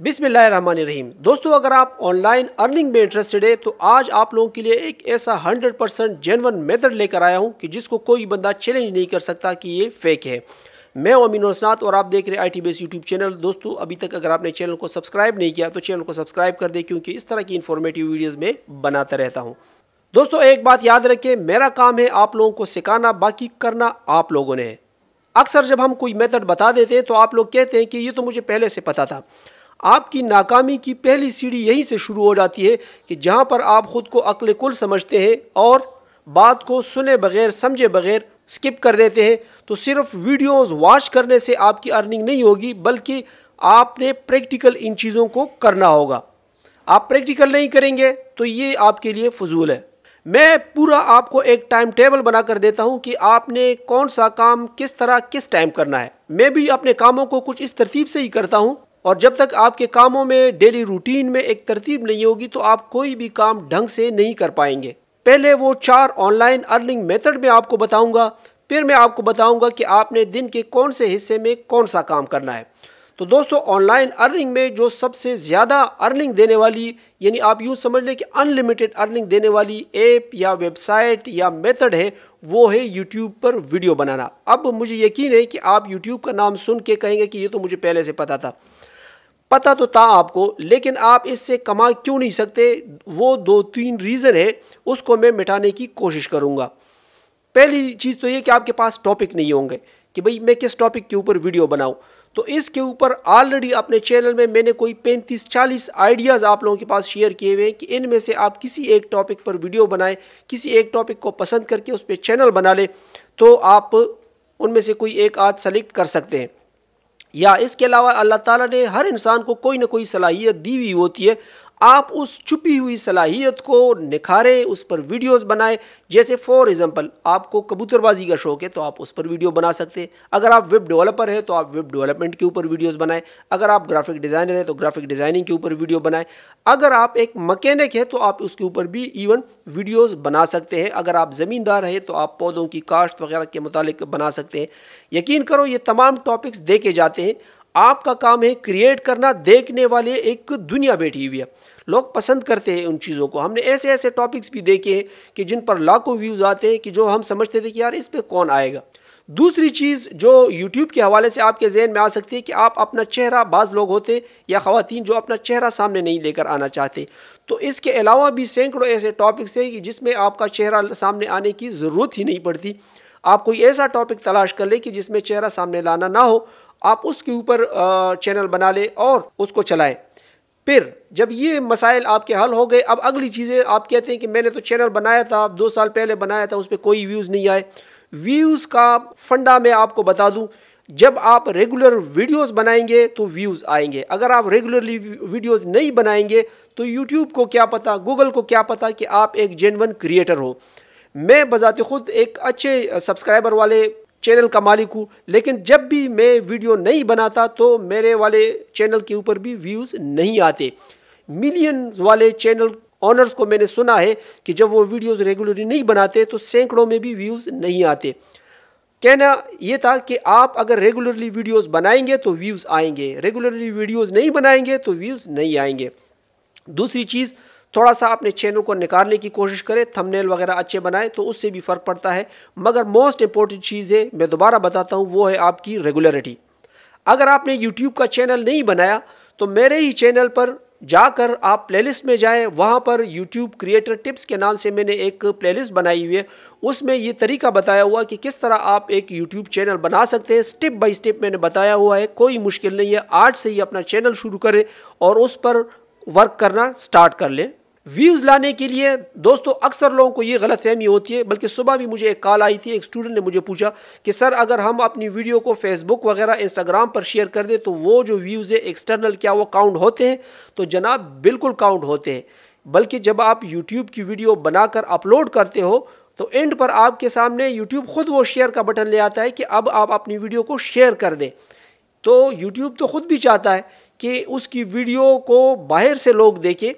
रहीम दोस्तों अगर आप ऑनलाइन अर्निंग में इंटरेस्टेड है तो आज आप लोगों के लिए एक ऐसा 100 परसेंट जेनवन मेथड लेकर आया हूं कि जिसको कोई बंदा चैलेंज नहीं कर सकता कि ये फेक है मैं अमीन हसनात और आप देख रहे I T base YouTube channel दोस्तों अभी तक अगर आपने चैनल को सब्सक्राइब नहीं किया तो चैनल को सब्सक्राइब कर दें क्योंकि इस तरह की इन्फॉर्मेटिव वीडियोज़ में बनाता रहता हूँ दोस्तों एक बात याद रखें मेरा काम है आप लोगों को सिखाना बाकी करना आप लोगों ने अक्सर जब हम कोई मेथड बता देते हैं तो आप लोग कहते हैं कि ये तो मुझे पहले से पता था आपकी नाकामी की पहली सीढ़ी यहीं से शुरू हो जाती है कि जहाँ पर आप ख़ुद को अक्ल कुल समझते हैं और बात को सुने बगैर समझे बगैर स्किप कर देते हैं तो सिर्फ वीडियोस वॉच करने से आपकी अर्निंग नहीं होगी बल्कि आपने प्रैक्टिकल इन चीज़ों को करना होगा आप प्रैक्टिकल नहीं करेंगे तो ये आपके लिए फजूल है मैं पूरा आपको एक टाइम टेबल बना कर देता हूँ कि आपने कौन सा काम किस तरह किस टाइम करना है मैं भी अपने कामों को कुछ इस तरतीब से ही करता हूँ और जब तक आपके कामों में डेली रूटीन में एक तरतीब नहीं होगी तो आप कोई भी काम ढंग से नहीं कर पाएंगे पहले वो चार ऑनलाइन अर्निंग मेथड में आपको बताऊंगा फिर मैं आपको बताऊंगा कि आपने दिन के कौन से हिस्से में कौन सा काम करना है तो दोस्तों ऑनलाइन अर्निंग में जो सबसे ज़्यादा अर्निंग देने वाली यानी आप यूँ समझ लें कि अनलिमिटेड अर्निंग देने वाली ऐप या वेबसाइट या मेथड है वो है यूट्यूब पर वीडियो बनाना अब मुझे यकीन है कि आप यूट्यूब का नाम सुन के कहेंगे कि ये तो मुझे पहले से पता था पता तो था आपको लेकिन आप इससे कमा क्यों नहीं सकते वो दो तीन रीज़न है उसको मैं मिटाने की कोशिश करूँगा पहली चीज़ तो ये कि आपके पास टॉपिक नहीं होंगे कि भाई मैं किस टॉपिक के ऊपर वीडियो बनाऊँ तो इसके ऊपर ऑलरेडी अपने चैनल में मैंने कोई 35-40 आइडियाज़ आप लोगों के पास शेयर किए हुए हैं कि इनमें से आप किसी एक टॉपिक पर वीडियो बनाएं किसी एक टॉपिक को पसंद करके उस पर चैनल बना लें तो आप उनमें से कोई एक आध सेलेक्ट कर सकते हैं या इसके अलावा अल्लाह ताला ने हर इंसान को कोई ना कोई सलाहियत दी हुई होती है आप उस छुपी हुई सलाहियत को निखारें उस पर वीडियोस बनाएं जैसे फॉर एग्ज़ाम्पल आपको कबूतरबाजी का शौक है तो आप उस पर वीडियो बना सकते हैं अगर आप वेब डेवलपर हैं तो आप वेब डेवलपमेंट के ऊपर वीडियोस बनाएं अगर आप ग्राफिक डिज़ाइनर हैं तो ग्राफिक डिज़ाइनिंग के ऊपर वीडियो बनाएं अगर आप एक मकैनिक है तो आप उसके ऊपर भी इवन वीडियोज़ बना सकते हैं अगर आप ज़मींदार हैं तो आप पौधों की काश्त वगैरह के मुतालिक बना सकते हैं यकीन करो ये तमाम टॉपिक्स देखे जाते हैं आपका काम है क्रिएट करना देखने वाले एक दुनिया बैठी हुई है लोग पसंद करते हैं उन चीज़ों को हमने ऐसे ऐसे टॉपिक्स भी देखे हैं कि जिन पर लाखों व्यूज़ आते हैं कि जो हम समझते थे कि यार इस पर कौन आएगा दूसरी चीज़ जो यूट्यूब के हवाले से आपके जहन में आ सकती है कि आप अपना चेहरा बाज़ लोग होते या ख़वान जो अपना चेहरा सामने नहीं लेकर आना चाहते तो इसके अलावा भी सैकड़ों ऐसे टॉपिक्स हैं कि जिसमें आपका चेहरा सामने आने की ज़रूरत ही नहीं पड़ती आप कोई ऐसा टॉपिक तलाश कर ले कि जिसमें चेहरा सामने लाना ना हो आप उसके ऊपर चैनल बना लें और उसको चलाएँ फिर जब ये मसाइल आपके हल हो गए अब अगली चीज़ें आप कहते हैं कि मैंने तो चैनल बनाया था दो साल पहले बनाया था उस पर कोई व्यूज़ नहीं आए व्यूज़ का फंडा मैं आपको बता दूँ जब आप रेगुलर वीडियोस बनाएंगे तो व्यूज़ आएंगे अगर आप रेगुलरली वीडियोस नहीं बनाएंगे तो यूट्यूब को क्या पता गूगल को क्या पता कि आप एक जेनवन क्रिएटर हो मैं बजात ख़ुद एक अच्छे सब्सक्राइबर वाले चैनल का मालिक हूँ लेकिन जब भी मैं वीडियो नहीं बनाता तो मेरे वाले चैनल के ऊपर भी व्यूज़ नहीं आते मिलियंस वाले चैनल ऑनर्स को मैंने सुना है कि जब वो वीडियोस रेगुलरली नहीं बनाते तो सैकड़ों में भी व्यूज़ नहीं आते कहना ये था कि आप अगर रेगुलरली वीडियोस बनाएंगे तो व्यूज़ आएंगे रेगुलरली वीडियोस नहीं बनाएंगे तो व्यूज़ नहीं आएंगे दूसरी चीज़ थोड़ा सा अपने चैनल को निकालने की कोशिश करें थंबनेल वगैरह अच्छे बनाएं तो उससे भी फ़र्क पड़ता है मगर मोस्ट इंपॉर्टेंट चीज़ है मैं दोबारा बताता हूँ वो है आपकी रेगुलरिटी अगर आपने यूट्यूब का चैनल नहीं बनाया तो मेरे ही चैनल पर जाकर आप प्लेलिस्ट में जाएं वहाँ पर यूट्यूब क्रिएटर टिप्स के नाम से मैंने एक प्लेलिस्ट बनाई हुई है उसमें ये तरीका बताया हुआ कि किस तरह आप एक यूट्यूब चैनल बना सकते हैं स्टेप बाय स्टेप मैंने बताया हुआ है कोई मुश्किल नहीं है आज से ही अपना चैनल शुरू करें और उस पर वर्क करना स्टार्ट कर लें व्यूज़ लाने के लिए दोस्तों अक्सर लोगों को ये गलत फहमी होती है बल्कि सुबह भी मुझे एक कॉल आई थी एक स्टूडेंट ने मुझे पूछा कि सर अगर हम अपनी वीडियो को फेसबुक वगैरह इंस्टाग्राम पर शेयर कर दें तो वो जो व्यूज़ है एक्सटर्नल क्या वो काउंट होते हैं तो जनाब बिल्कुल काउंट होते हैं बल्कि जब आप यूट्यूब की वीडियो बनाकर अपलोड करते हो तो एंड पर आपके सामने यूट्यूब ख़ुद वो शेयर का बटन ले आता है कि अब आप अपनी वीडियो को शेयर कर दें तो यूट्यूब तो ख़ुद भी चाहता है कि उसकी वीडियो को बाहर से लोग देखें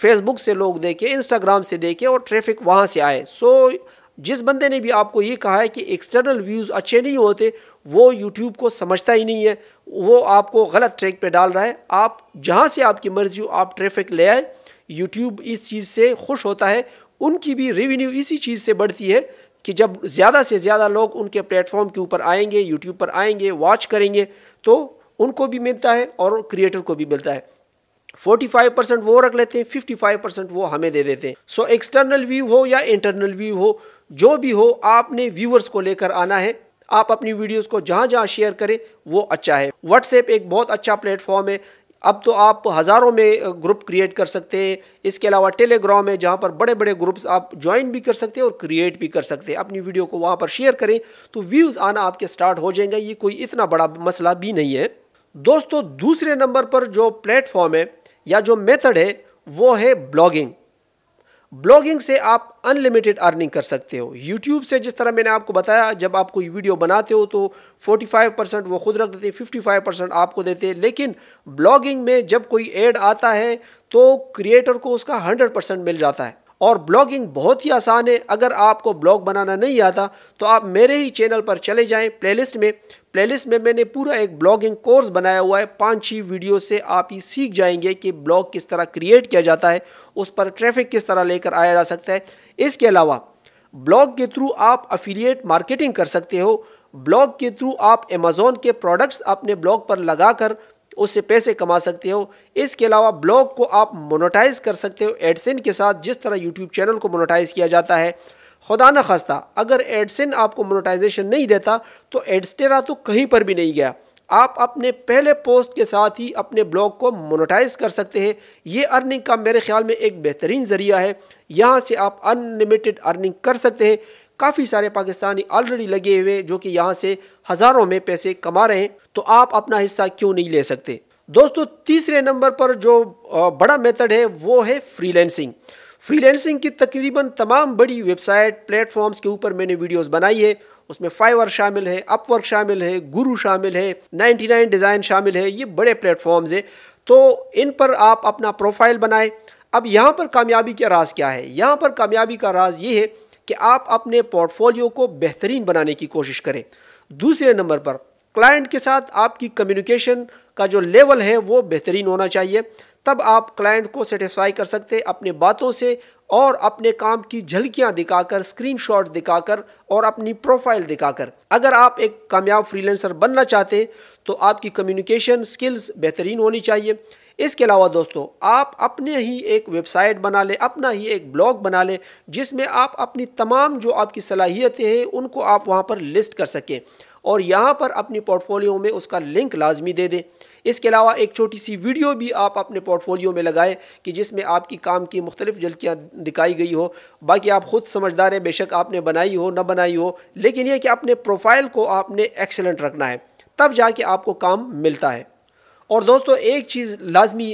फेसबुक से लोग देखें इंस्टाग्राम से देखें और ट्रैफिक वहाँ से आए सो so, जिस बंदे ने भी आपको ये कहा है कि एक्सटर्नल व्यूज़ अच्छे नहीं होते वो यूट्यूब को समझता ही नहीं है वो आपको गलत ट्रैक पे डाल रहा है आप जहाँ से आपकी मर्ज़ी हो आप ट्रैफिक ले आए यूट्यूब इस चीज़ से खुश होता है उनकी भी रेवेन्यू इसी चीज़ से बढ़ती है कि जब ज़्यादा से ज़्यादा लोग उनके प्लेटफॉर्म के ऊपर आएंगे यूट्यूब पर आएंगे वॉच करेंगे तो उनको भी मिलता है और क्रिएटर को भी मिलता है 45 परसेंट वो रख लेते हैं 55 परसेंट वो हमें दे देते हैं सो एक्सटर्नल व्यू हो या इंटरनल व्यू हो जो भी हो आपने व्यूअर्स को लेकर आना है आप अपनी वीडियोस को जहाँ जहाँ शेयर करें वो अच्छा है व्हाट्सएप एक बहुत अच्छा प्लेटफॉर्म है अब तो आप हज़ारों में ग्रुप क्रिएट कर सकते हैं इसके अलावा टेलीग्राम है जहाँ पर बड़े बड़े ग्रुप्स आप ज्वाइन भी कर सकते हैं और क्रिएट भी कर सकते हैं अपनी वीडियो को वहाँ पर शेयर करें तो व्यूज़ आना आपके स्टार्ट हो जाएंगे ये कोई इतना बड़ा मसला भी नहीं है दोस्तों दूसरे नंबर पर जो प्लेटफॉर्म है या जो मेथड है वो है ब्लॉगिंग ब्लॉगिंग से आप अनलिमिटेड अर्निंग कर सकते हो यूट्यूब से जिस तरह मैंने आपको बताया जब आप कोई वीडियो बनाते हो तो 45 परसेंट वो खुद रख देते फिफ्टी 55 परसेंट आपको देते हैं लेकिन ब्लॉगिंग में जब कोई एड आता है तो क्रिएटर को उसका 100 परसेंट मिल जाता है और ब्लॉगिंग बहुत ही आसान है अगर आपको ब्लॉग बनाना नहीं आता तो आप मेरे ही चैनल पर चले जाएं प्लेलिस्ट में प्लेलिस्ट में मैंने पूरा एक ब्लॉगिंग कोर्स बनाया हुआ है पाँच छः वीडियो से आप ये सीख जाएंगे कि ब्लॉग किस तरह क्रिएट किया जाता है उस पर ट्रैफिक किस तरह लेकर आया जा सकता है इसके अलावा ब्लॉग के थ्रू आप अफिलियट मार्केटिंग कर सकते हो ब्लॉग के थ्रू आप अमेज़ोन के प्रोडक्ट्स अपने ब्लॉग पर लगाकर उससे पैसे कमा सकते हो इसके अलावा ब्लॉग को आप मोनोटाइज कर सकते हो एडसिन के साथ जिस तरह यूट्यूब चैनल को मोनोटाइज किया जाता है खुदा न खास्ता अगर एडसिन आपको मोनोटाइजेशन नहीं देता तो एडस्टेरा तो कहीं पर भी नहीं गया आप अपने पहले पोस्ट के साथ ही अपने ब्लॉग को मोनोटाइज कर सकते हैं ये अर्निंग का मेरे ख्याल में एक बेहतरीन ज़रिया है यहाँ से आप अनलिमिटेड अर्निंग कर सकते हैं काफ़ी सारे पाकिस्तानी ऑलरेडी लगे हुए जो कि यहाँ से हज़ारों में पैसे कमा रहे हैं तो आप अपना हिस्सा क्यों नहीं ले सकते दोस्तों तीसरे नंबर पर जो बड़ा मेथड है वो है फ्रीलैंसिंग फ्रीलैंसिंग की तकरीबन तमाम बड़ी वेबसाइट प्लेटफॉर्म्स के ऊपर मैंने वीडियोस बनाई है उसमें फाइवर शामिल है अपवर्क शामिल है गुरु शामिल है 99 डिज़ाइन शामिल है ये बड़े प्लेटफॉर्म्स हैं तो इन पर आप अपना प्रोफाइल बनाएं अब यहाँ पर कामयाबी का राज क्या है यहाँ पर कामयाबी का राज ये है कि आप अपने पोर्टफोलियो को बेहतरीन बनाने की कोशिश करें दूसरे नंबर पर क्लाइंट के साथ आपकी कम्युनिकेशन का जो लेवल है वो बेहतरीन होना चाहिए तब आप क्लाइंट को सेटिस्फाई कर सकते अपने बातों से और अपने काम की झलकियां दिखाकर शॉट दिखाकर और अपनी प्रोफाइल दिखाकर अगर आप एक कामयाब फ्रीलेंसर बनना चाहते तो आपकी कम्युनिकेशन स्किल्स बेहतरीन होनी चाहिए इसके अलावा दोस्तों आप अपने ही एक वेबसाइट बना लें अपना ही एक ब्लॉग बना लें जिसमें आप अपनी तमाम जो आपकी सलाहियतें हैं उनको आप वहाँ पर लिस्ट कर सकें और यहाँ पर अपनी पोर्टफोलियो में उसका लिंक लाजमी दे दें इसके अलावा एक छोटी सी वीडियो भी आप अपने पोर्टफोलियो में लगाएं कि जिसमें आपकी काम की मुख्तलिफ झलकियाँ दिखाई गई हो बाकी आप ख़ुद समझदार हैं बेशक आपने बनाई हो ना बनाई हो लेकिन यह कि अपने प्रोफाइल को आपने एक्सेलेंट रखना है तब जाके आपको काम मिलता है और दोस्तों एक चीज़ लाजमी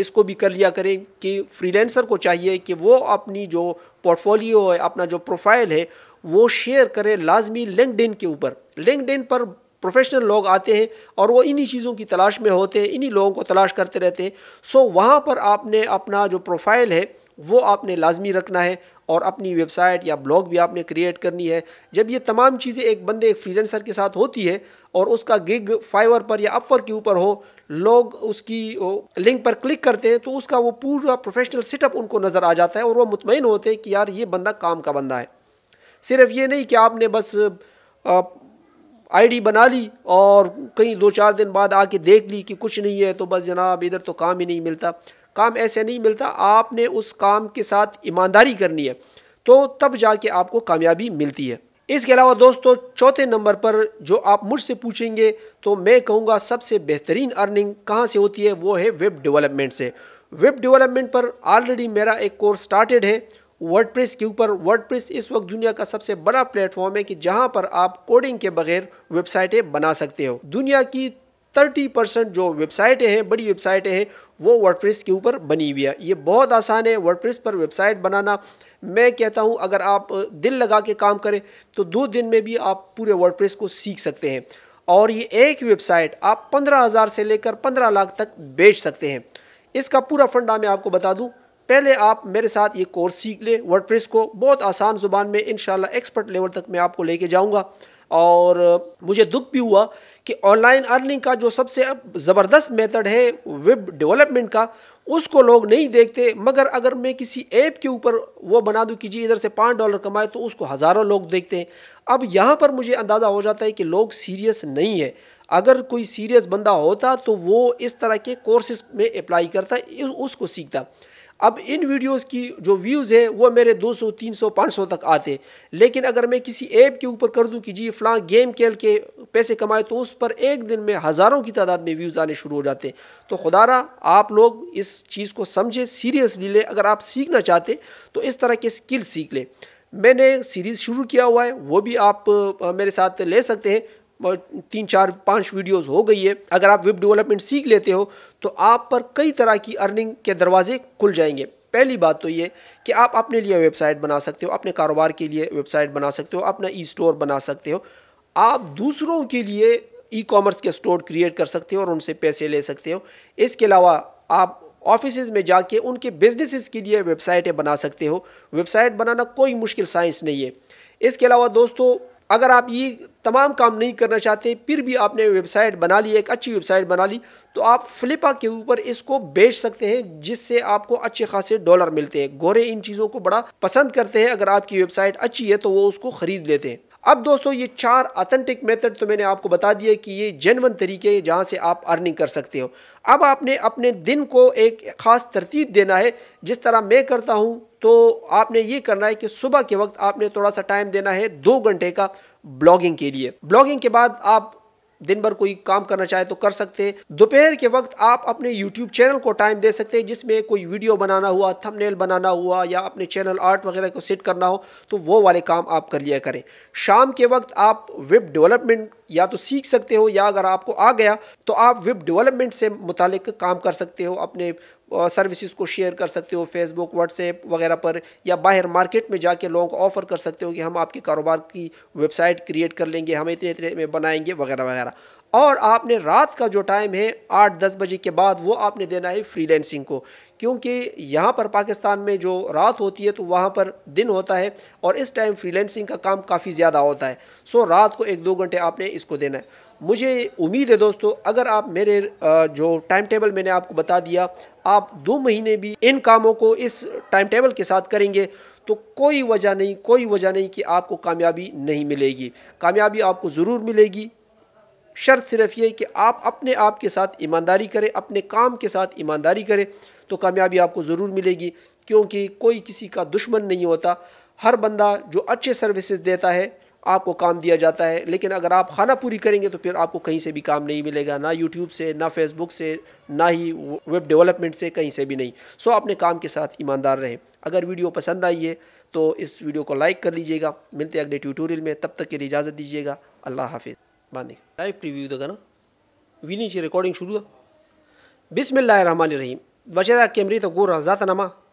इसको भी कर लिया करें कि फ्रीलेंसर को चाहिए कि वो अपनी जो पोर्टफोलियो है अपना जो प्रोफाइल है वो शेयर करें लाजमी लिंकडिन के ऊपर लिंकडिन पर प्रोफेशनल लोग आते हैं और वो इन्हीं चीज़ों की तलाश में होते हैं इन्हीं लोगों को तलाश करते रहते हैं सो वहाँ पर आपने अपना जो प्रोफाइल है वो आपने लाजमी रखना है और अपनी वेबसाइट या ब्लॉग भी आपने क्रिएट करनी है जब ये तमाम चीज़ें एक बंदे एक फ्रीलेंसर के साथ होती है और उसका गिग फाइवर पर या अपवर के ऊपर हो लोग उसकी लिंक पर क्लिक करते हैं तो उसका वो पूरा प्रोफेशनल सेटअप उनको नज़र आ जाता है और वो मुतमिन होते हैं कि यार ये बंदा काम का बंदा है सिर्फ ये नहीं कि आपने बस आईडी बना ली और कहीं दो चार दिन बाद आके देख ली कि कुछ नहीं है तो बस जनाब इधर तो काम ही नहीं मिलता काम ऐसे नहीं मिलता आपने उस काम के साथ ईमानदारी करनी है तो तब जाके आपको कामयाबी मिलती है इसके अलावा दोस्तों चौथे नंबर पर जो आप मुझसे पूछेंगे तो मैं कहूँगा सबसे बेहतरीन अर्निंग कहाँ से होती है वो है वेब डेवलपमेंट से वेब डेवलपमेंट पर ऑलरेडी मेरा एक कोर्स स्टार्टेड है वर्डप्रेस के ऊपर वर्डप्रेस इस वक्त दुनिया का सबसे बड़ा प्लेटफॉर्म है कि जहाँ पर आप कोडिंग के बगैर वेबसाइटें बना सकते हो दुनिया की थर्टी परसेंट जो वेबसाइटें हैं बड़ी वेबसाइटें हैं वो वर्डप्रेस के ऊपर बनी हुई है ये बहुत आसान है वर्डप्रेस पर वेबसाइट बनाना मैं कहता हूँ अगर आप दिल लगा के काम करें तो दो दिन में भी आप पूरे वर्डप्रेस को सीख सकते हैं और ये एक वेबसाइट आप पंद्रह हज़ार से लेकर पंद्रह लाख तक बेच सकते हैं इसका पूरा फंडा मैं आपको बता दूँ पहले आप मेरे साथ ये कोर्स सीख लें वर्डप्रेस को बहुत आसान ज़ुबान में इन एक्सपर्ट लेवल तक मैं आपको लेके जाऊँगा और मुझे दुख भी हुआ कि ऑनलाइन अर्निंग का जो सबसे अब ज़बरदस्त मेथड है वेब डेवलपमेंट का उसको लोग नहीं देखते मगर अगर मैं किसी ऐप के ऊपर वो बना दूं कि जी इधर से पाँच डॉलर कमाए तो उसको हज़ारों लोग देखते हैं अब यहाँ पर मुझे अंदाज़ा हो जाता है कि लोग सीरियस नहीं है अगर कोई सीरियस बंदा होता तो वो इस तरह के कोर्सेज में अप्लाई करता उसको सीखता अब इन वीडियोस की जो व्यूज़ है वो मेरे 200, 300, 500 तक आते लेकिन अगर मैं किसी ऐप के ऊपर कर दूं कि जी फ़लाँ गेम खेल के पैसे कमाए तो उस पर एक दिन में हज़ारों की तादाद में व्यूज़ आने शुरू हो जाते तो खुदारा आप लोग इस चीज़ को समझें सीरियसली लें अगर आप सीखना चाहते तो इस तरह के स्किल सीख लें मैंने सीरीज़ शुरू किया हुआ है वो भी आप मेरे साथ ले सकते हैं तीन चार पाँच वीडियोस हो गई है अगर आप वेब डेवलपमेंट सीख लेते हो तो आप पर कई तरह की अर्निंग के दरवाजे खुल जाएंगे पहली बात तो ये कि आप अपने लिए वेबसाइट बना सकते हो अपने कारोबार के लिए वेबसाइट बना सकते हो अपना ई स्टोर बना सकते हो आप दूसरों के लिए ई कॉमर्स के स्टोर क्रिएट कर सकते हो और उनसे पैसे ले सकते हो इसके अलावा आप ऑफिस में जाके उनके बिजनेसिस के लिए वेबसाइटें बना सकते हो वेबसाइट बनाना कोई मुश्किल साइंस नहीं है इसके अलावा दोस्तों अगर आप ये तमाम काम नहीं करना चाहते फिर भी आपने वेबसाइट बना ली एक अच्छी वेबसाइट बना ली तो आप फ्लिपा के ऊपर इसको बेच सकते हैं जिससे आपको अच्छे खासे डॉलर मिलते हैं गोरे इन चीज़ों को बड़ा पसंद करते हैं अगर आपकी वेबसाइट अच्छी है तो वो उसको ख़रीद लेते हैं अब दोस्तों ये चार अथेंटिक मेथड तो मैंने आपको बता दिए कि ये जेनवन तरीके हैं जहाँ से आप अर्निंग कर सकते हो अब आपने अपने दिन को एक ख़ास तरतीब देना है जिस तरह मैं करता हूँ तो आपने ये करना है कि सुबह के वक्त आपने थोड़ा सा टाइम देना है दो घंटे का ब्लॉगिंग के लिए ब्लॉगिंग के बाद आप दिन भर कोई काम करना चाहे तो कर सकते दोपहर के वक्त आप अपने YouTube चैनल को टाइम दे सकते हैं जिसमें कोई वीडियो बनाना हुआ थंबनेल बनाना हुआ या अपने चैनल आर्ट वगैरह को सेट करना हो तो वो वाले काम आप कर लिया करें शाम के वक्त आप वेब डेवलपमेंट या तो सीख सकते हो या अगर आपको आ गया तो आप वेब डेवलपमेंट से मुतल काम कर सकते हो अपने सर्विसेज को शेयर कर सकते हो फेसबुक व्हाट्सएप वगैरह पर या बाहर मार्केट में जाके लोगों को ऑफ़र कर सकते हो कि हम आपके कारोबार की वेबसाइट क्रिएट कर लेंगे हम इतने इतने में बनाएंगे वगैरह वगैरह और आपने रात का जो टाइम है आठ दस बजे के बाद वो आपने देना है फ्रीलैंसिंग को क्योंकि यहाँ पर पाकिस्तान में जो रात होती है तो वहाँ पर दिन होता है और इस टाइम फ्रीलैंसिंग का काम काफ़ी ज़्यादा होता है सो रात को एक दो घंटे आपने इसको देना है मुझे उम्मीद है दोस्तों अगर आप मेरे जो टाइम टेबल मैंने आपको बता दिया आप दो महीने भी इन कामों को इस टाइम टेबल के साथ करेंगे तो कोई वजह नहीं कोई वजह नहीं कि आपको कामयाबी नहीं मिलेगी कामयाबी आपको ज़रूर मिलेगी शर्त सिर्फ ये कि आप अपने आप के साथ ईमानदारी करें अपने काम के साथ ईमानदारी करें तो कामयाबी आपको ज़रूर मिलेगी क्योंकि कोई किसी का दुश्मन नहीं होता हर बंदा जो अच्छे सर्विसेज देता है आपको काम दिया जाता है लेकिन अगर आप खाना पूरी करेंगे तो फिर आपको कहीं से भी काम नहीं मिलेगा ना यूट्यूब से ना फेसबुक से ना ही वेब डेवलपमेंट से कहीं से भी नहीं सो अपने काम के साथ ईमानदार रहें अगर वीडियो पसंद आई है तो इस वीडियो को लाइक कर लीजिएगा मिलते अगले ट्यूटोरियल में तब तक के लिए इजाज़त दीजिएगा अल्लाह हाफिज़ बांधे लाइव प्रिव्यू देगा ना वीनी रिकॉर्डिंग शुरू बिसमिल्लर रहीम बचेदा कैमरी तो गोरा जाता नमा